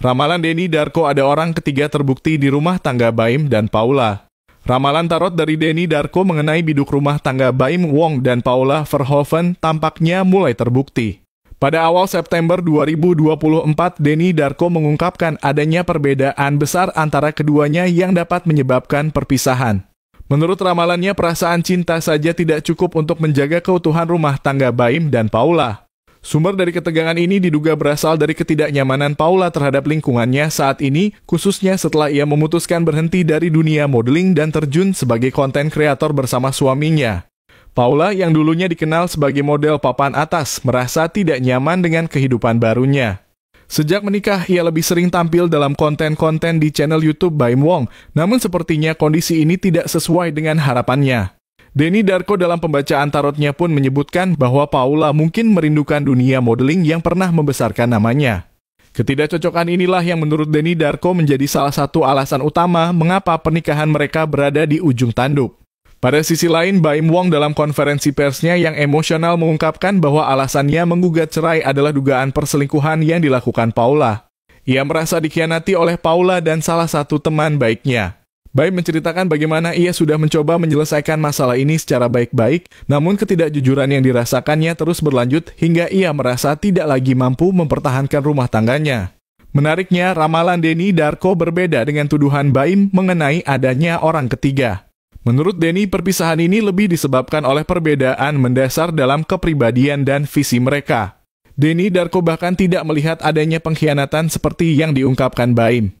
Ramalan Denny Darko ada orang ketiga terbukti di rumah tangga Baim dan Paula. Ramalan tarot dari Denny Darko mengenai biduk rumah tangga Baim Wong dan Paula Verhoeven tampaknya mulai terbukti. Pada awal September 2024, Denny Darko mengungkapkan adanya perbedaan besar antara keduanya yang dapat menyebabkan perpisahan. Menurut ramalannya, perasaan cinta saja tidak cukup untuk menjaga keutuhan rumah tangga Baim dan Paula. Sumber dari ketegangan ini diduga berasal dari ketidaknyamanan Paula terhadap lingkungannya saat ini, khususnya setelah ia memutuskan berhenti dari dunia modeling dan terjun sebagai konten kreator bersama suaminya. Paula yang dulunya dikenal sebagai model papan atas merasa tidak nyaman dengan kehidupan barunya. Sejak menikah, ia lebih sering tampil dalam konten-konten di channel YouTube Baim Wong, namun sepertinya kondisi ini tidak sesuai dengan harapannya. Denny Darko dalam pembacaan tarotnya pun menyebutkan bahwa Paula mungkin merindukan dunia modeling yang pernah membesarkan namanya. Ketidakcocokan inilah yang menurut Denny Darko menjadi salah satu alasan utama mengapa pernikahan mereka berada di ujung tanduk. Pada sisi lain, Baim Wong dalam konferensi persnya yang emosional mengungkapkan bahwa alasannya menggugat cerai adalah dugaan perselingkuhan yang dilakukan Paula. Ia merasa dikhianati oleh Paula dan salah satu teman baiknya. Bay menceritakan bagaimana ia sudah mencoba menyelesaikan masalah ini secara baik-baik, namun ketidakjujuran yang dirasakannya terus berlanjut hingga ia merasa tidak lagi mampu mempertahankan rumah tangganya. Menariknya, ramalan Denny Darko berbeda dengan tuduhan Baim mengenai adanya orang ketiga. Menurut Denny, perpisahan ini lebih disebabkan oleh perbedaan mendasar dalam kepribadian dan visi mereka. Denny Darko bahkan tidak melihat adanya pengkhianatan seperti yang diungkapkan Baim.